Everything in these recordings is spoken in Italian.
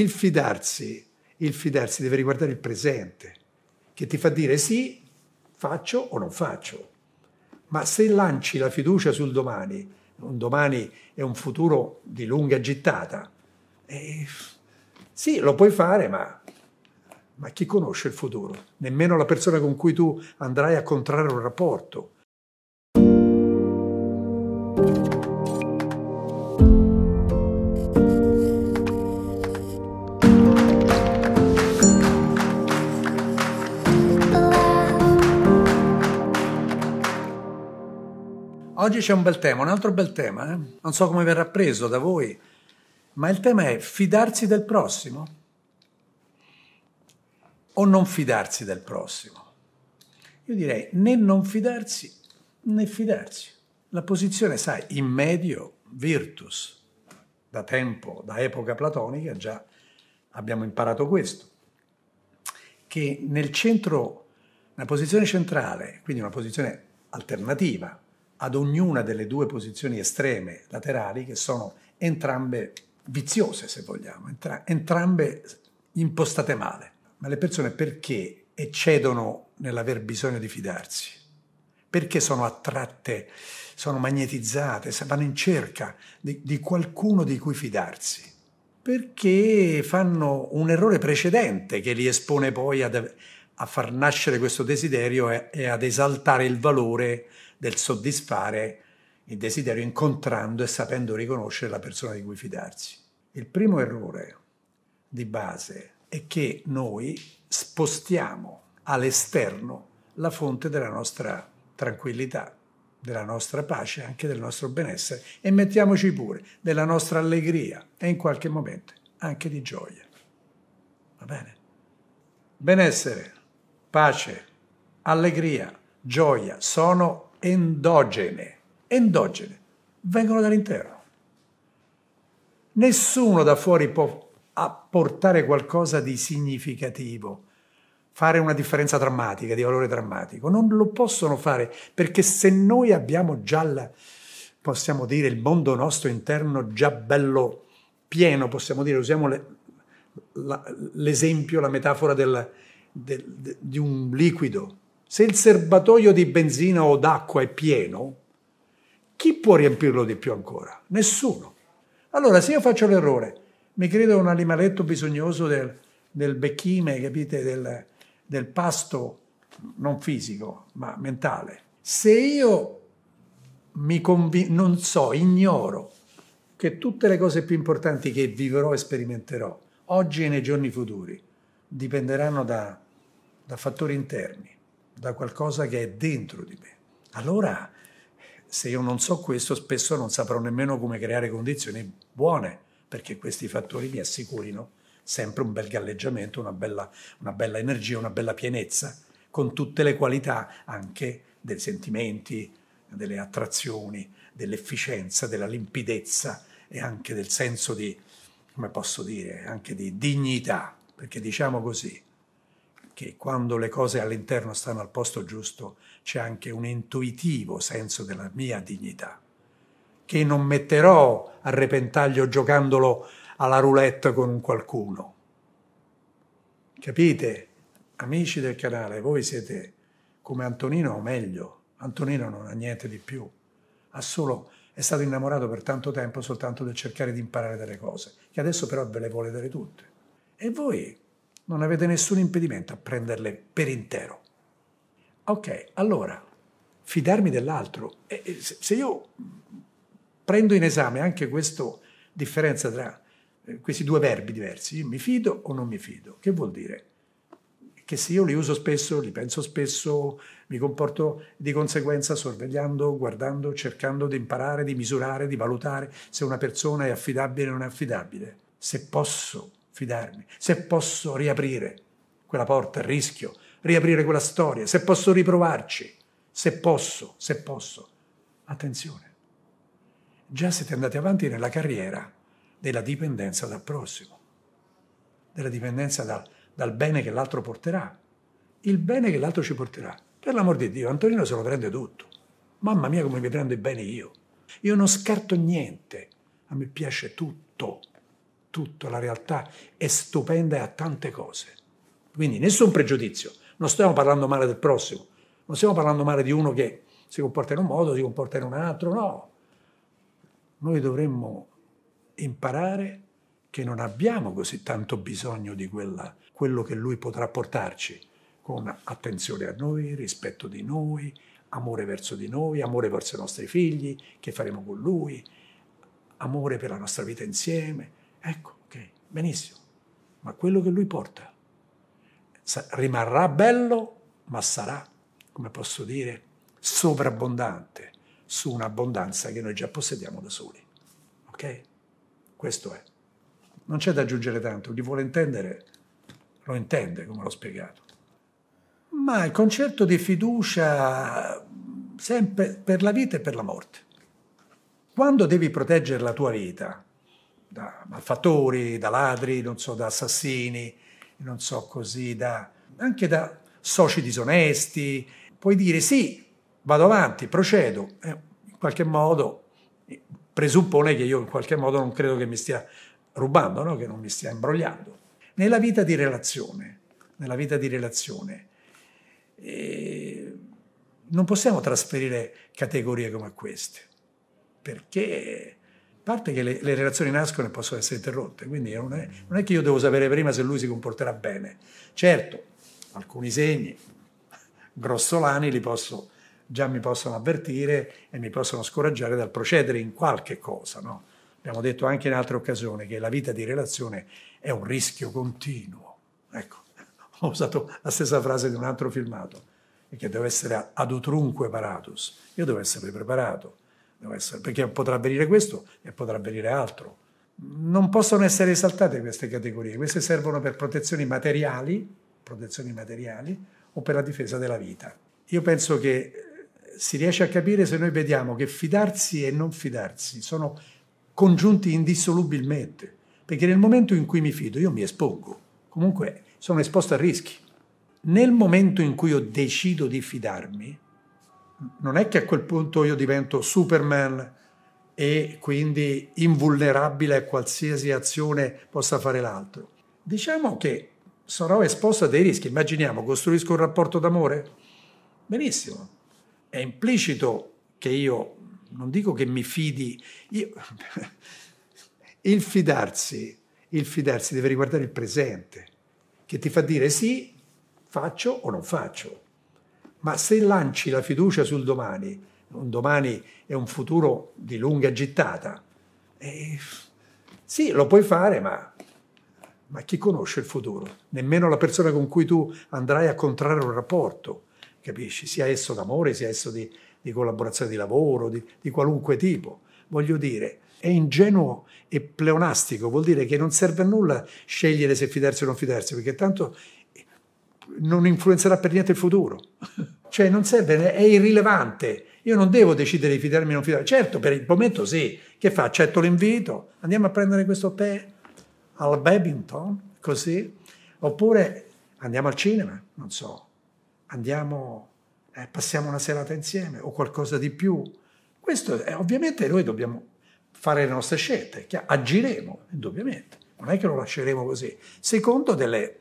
il fidarsi, il fidarsi deve riguardare il presente, che ti fa dire sì, faccio o non faccio. Ma se lanci la fiducia sul domani, un domani è un futuro di lunga gittata, eh, sì, lo puoi fare, ma, ma chi conosce il futuro? Nemmeno la persona con cui tu andrai a contrarre un rapporto. Oggi c'è un bel tema, un altro bel tema, eh? non so come verrà preso da voi, ma il tema è fidarsi del prossimo o non fidarsi del prossimo. Io direi né non fidarsi né fidarsi. La posizione, sai, in medio, virtus, da tempo, da epoca platonica, già abbiamo imparato questo, che nel centro, una posizione centrale, quindi una posizione alternativa, ad ognuna delle due posizioni estreme laterali che sono entrambe viziose, se vogliamo, entrambe impostate male. Ma le persone perché eccedono nell'aver bisogno di fidarsi? Perché sono attratte, sono magnetizzate, vanno in cerca di, di qualcuno di cui fidarsi? Perché fanno un errore precedente che li espone poi ad, a far nascere questo desiderio e, e ad esaltare il valore del soddisfare il desiderio incontrando e sapendo riconoscere la persona di cui fidarsi. Il primo errore di base è che noi spostiamo all'esterno la fonte della nostra tranquillità, della nostra pace, anche del nostro benessere e mettiamoci pure della nostra allegria e in qualche momento anche di gioia. Va bene? Benessere, pace, allegria, gioia sono endogene, endogene, vengono dall'interno. Nessuno da fuori può apportare qualcosa di significativo, fare una differenza drammatica, di valore drammatico. Non lo possono fare perché se noi abbiamo già, la, possiamo dire, il mondo nostro interno già bello pieno, possiamo dire, usiamo le, la, l'esempio, la metafora del, del, de, di un liquido se il serbatoio di benzina o d'acqua è pieno, chi può riempirlo di più ancora? Nessuno. Allora, se io faccio l'errore, mi credo un animaletto bisognoso del, del becchime, capite, del, del pasto non fisico, ma mentale. Se io mi convi- non so, ignoro che tutte le cose più importanti che vivrò e sperimenterò, oggi e nei giorni futuri, dipenderanno da, da fattori interni da qualcosa che è dentro di me. Allora, se io non so questo, spesso non saprò nemmeno come creare condizioni buone perché questi fattori mi assicurino sempre un bel galleggiamento, una bella, una bella energia, una bella pienezza, con tutte le qualità anche dei sentimenti, delle attrazioni, dell'efficienza, della limpidezza e anche del senso di, come posso dire, anche di dignità, perché diciamo così, che quando le cose all'interno stanno al posto giusto c'è anche un intuitivo senso della mia dignità, che non metterò a repentaglio giocandolo alla roulette con qualcuno. Capite? Amici del canale, voi siete come Antonino o meglio. Antonino non ha niente di più, ha solo è stato innamorato per tanto tempo soltanto del cercare di imparare delle cose, che adesso però ve le vuole dare tutte. E voi non avete nessun impedimento a prenderle per intero. Ok, allora, fidarmi dell'altro. Se io prendo in esame anche questa differenza tra eh, questi due verbi diversi, mi fido o non mi fido, che vuol dire? Che se io li uso spesso, li penso spesso, mi comporto di conseguenza sorvegliando, guardando, cercando di imparare, di misurare, di valutare se una persona è affidabile o non è affidabile. Se posso fidarmi, se posso riaprire quella porta il rischio, riaprire quella storia, se posso riprovarci, se posso, se posso. Attenzione, già siete andati avanti nella carriera della dipendenza dal prossimo, della dipendenza dal, dal bene che l'altro porterà, il bene che l'altro ci porterà. Per l'amor di Dio, Antonino se lo prende tutto. Mamma mia come mi prendo i beni io. Io non scarto niente, a me piace tutto tutto, la realtà è stupenda e ha tante cose. Quindi nessun pregiudizio, non stiamo parlando male del prossimo, non stiamo parlando male di uno che si comporta in un modo, si comporta in un altro, no. Noi dovremmo imparare che non abbiamo così tanto bisogno di quella, quello che lui potrà portarci, con attenzione a noi, rispetto di noi, amore verso di noi, amore verso i nostri figli, che faremo con lui, amore per la nostra vita insieme, Ecco, ok, benissimo. Ma quello che lui porta rimarrà bello, ma sarà, come posso dire, sovrabbondante su un'abbondanza che noi già possediamo da soli. Ok? Questo è. Non c'è da aggiungere tanto, chi vuole intendere lo intende, come l'ho spiegato. Ma il concetto di fiducia sempre per la vita e per la morte. Quando devi proteggere la tua vita, da malfattori, da ladri, non so, da assassini, non so così, da, anche da soci disonesti. Puoi dire sì, vado avanti, procedo. Eh, in qualche modo presuppone che io in qualche modo non credo che mi stia rubando, no? che non mi stia imbrogliando. Nella vita di relazione, nella vita di relazione, eh, non possiamo trasferire categorie come queste, perché parte che le, le, relazioni nascono e possono essere interrotte, quindi non è, non è che io devo sapere prima se lui si comporterà bene. Certo, alcuni segni grossolani li posso già mi possono avvertire e mi possono scoraggiare dal procedere in qualche cosa. No? Abbiamo detto anche in altre occasioni che la vita di relazione è un rischio continuo. Ecco, ho usato la stessa frase di un altro filmato, che deve essere ad utrunque paratus. Io devo essere preparato essere, perché potrà avvenire questo e potrà avvenire altro. Non possono essere esaltate queste categorie, queste servono per protezioni materiali, protezioni materiali o per la difesa della vita. Io penso che eh, si riesce a capire se noi vediamo che fidarsi e non fidarsi sono congiunti indissolubilmente, perché nel momento in cui mi fido io mi espongo, comunque sono esposto a rischi. Nel momento in cui io decido di fidarmi, non è che a quel punto io divento Superman e quindi invulnerabile a qualsiasi azione possa fare l'altro. Diciamo che sarò esposto a dei rischi. Immaginiamo, costruisco un rapporto d'amore? Benissimo. È implicito che io, non dico che mi fidi, io... il fidarsi, il fidarsi deve riguardare il presente, che ti fa dire sì, faccio o non faccio ma se lanci la fiducia sul domani, un domani è un futuro di lunga gittata, eh, sì, lo puoi fare, ma, ma chi conosce il futuro? Nemmeno la persona con cui tu andrai a contrarre un rapporto, capisci? Sia esso d'amore, sia esso di, di collaborazione di lavoro, di, di qualunque tipo. Voglio dire, è ingenuo e pleonastico, vuol dire che non serve a nulla scegliere se fidarsi o non fidarsi, perché tanto non influenzerà per niente il futuro. Cioè non serve, è irrilevante. Io non devo decidere di fidarmi o non fidarmi. Certo, per il momento sì. Che fa? Accetto l'invito, andiamo a prendere questo tè al Babington, così. Oppure andiamo al cinema, non so. Andiamo, eh, passiamo una serata insieme o qualcosa di più. Questo è, ovviamente noi dobbiamo fare le nostre scelte, agiremo, indubbiamente. Non è che lo lasceremo così. Secondo delle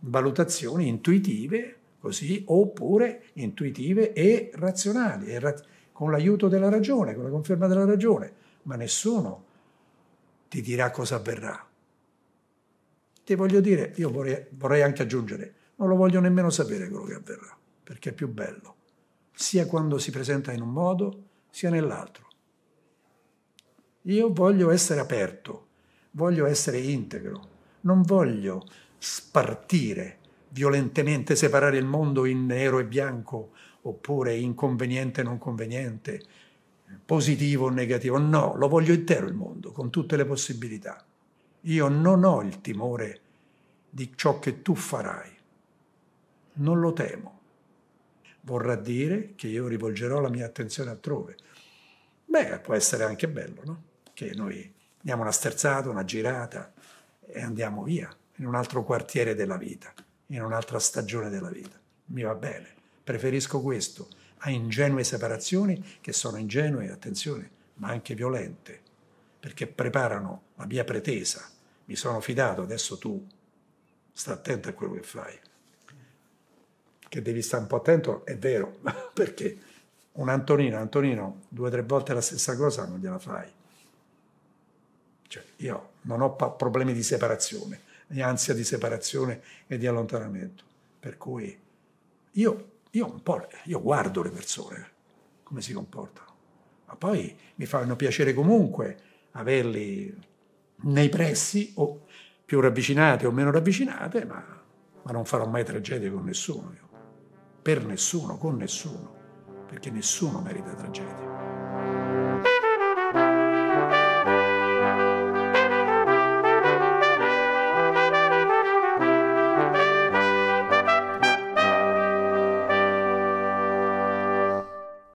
valutazioni intuitive, così, oppure intuitive e razionali, e ra- con l'aiuto della ragione, con la conferma della ragione, ma nessuno ti dirà cosa avverrà. Ti voglio dire, io vorrei, vorrei anche aggiungere, non lo voglio nemmeno sapere quello che avverrà, perché è più bello, sia quando si presenta in un modo, sia nell'altro. Io voglio essere aperto, voglio essere integro, non voglio spartire violentemente, separare il mondo in nero e bianco, oppure inconveniente e non conveniente, positivo o negativo. No, lo voglio intero il mondo, con tutte le possibilità. Io non ho il timore di ciò che tu farai. Non lo temo. Vorrà dire che io rivolgerò la mia attenzione altrove. Beh, può essere anche bello, no? Che noi diamo una sterzata, una girata e andiamo via in un altro quartiere della vita, in un'altra stagione della vita. Mi va bene, preferisco questo a ingenue separazioni che sono ingenue, attenzione, ma anche violente, perché preparano la mia pretesa. Mi sono fidato, adesso tu sta attento a quello che fai. Che devi stare un po' attento, è vero, perché un Antonino, Antonino, due o tre volte la stessa cosa non gliela fai. Cioè, io non ho problemi di separazione, di ansia di separazione e di allontanamento. Per cui io, io un po', io guardo le persone, come si comportano, ma poi mi fanno piacere comunque averli nei pressi o più ravvicinate o meno ravvicinate, ma, ma non farò mai tragedie con nessuno, io. per nessuno, con nessuno, perché nessuno merita tragedia.